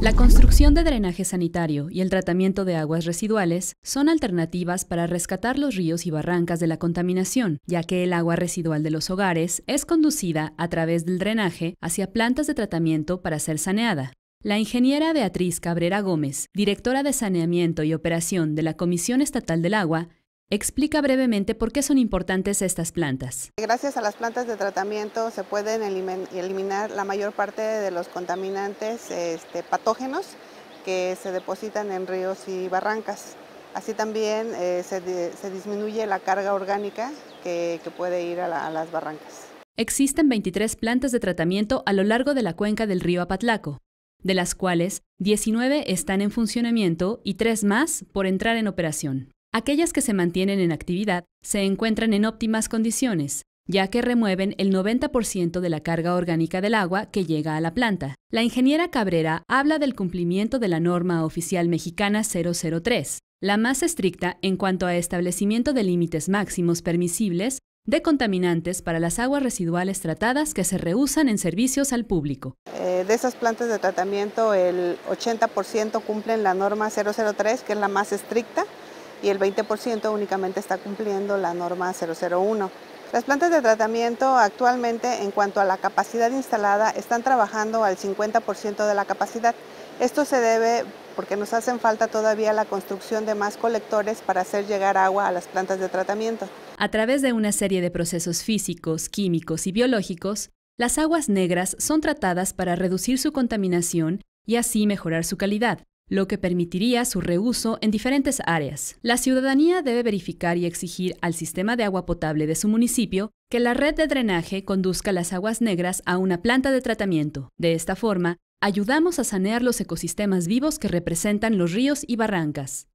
La construcción de drenaje sanitario y el tratamiento de aguas residuales son alternativas para rescatar los ríos y barrancas de la contaminación, ya que el agua residual de los hogares es conducida a través del drenaje hacia plantas de tratamiento para ser saneada. La ingeniera Beatriz Cabrera Gómez, directora de Saneamiento y Operación de la Comisión Estatal del Agua, Explica brevemente por qué son importantes estas plantas. Gracias a las plantas de tratamiento se pueden eliminar la mayor parte de los contaminantes este, patógenos que se depositan en ríos y barrancas. Así también eh, se, disminuye la carga orgánica que, puede ir a, a las barrancas. Existen 23 plantas de tratamiento a lo largo de la cuenca del río Apatlaco, de las cuales 19 están en funcionamiento y 3 más por entrar en operación. Aquellas que se mantienen en actividad se encuentran en óptimas condiciones, ya que remueven el 90% de la carga orgánica del agua que llega a la planta. La ingeniera Cabrera habla del cumplimiento de la norma oficial mexicana 003, la más estricta en cuanto a establecimiento de límites máximos permisibles de contaminantes para las aguas residuales tratadas que se reusan en servicios al público. Eh, de esas plantas de tratamiento, el 80% cumplen la norma 003, que es la más estricta, y el 20% únicamente está cumpliendo la norma 001. Las plantas de tratamiento actualmente en cuanto a la capacidad instalada están trabajando al 50% de la capacidad. Esto se debe porque nos hacen falta todavía la construcción de más colectores para hacer llegar agua a las plantas de tratamiento. A través de una serie de procesos físicos, químicos y biológicos, las aguas negras son tratadas para reducir su contaminación y así mejorar su calidad lo que permitiría su reuso en diferentes áreas. La ciudadanía debe verificar y exigir al sistema de agua potable de su municipio que la red de drenaje conduzca las aguas negras a una planta de tratamiento. De esta forma, ayudamos a sanear los ecosistemas vivos que representan los ríos y barrancas.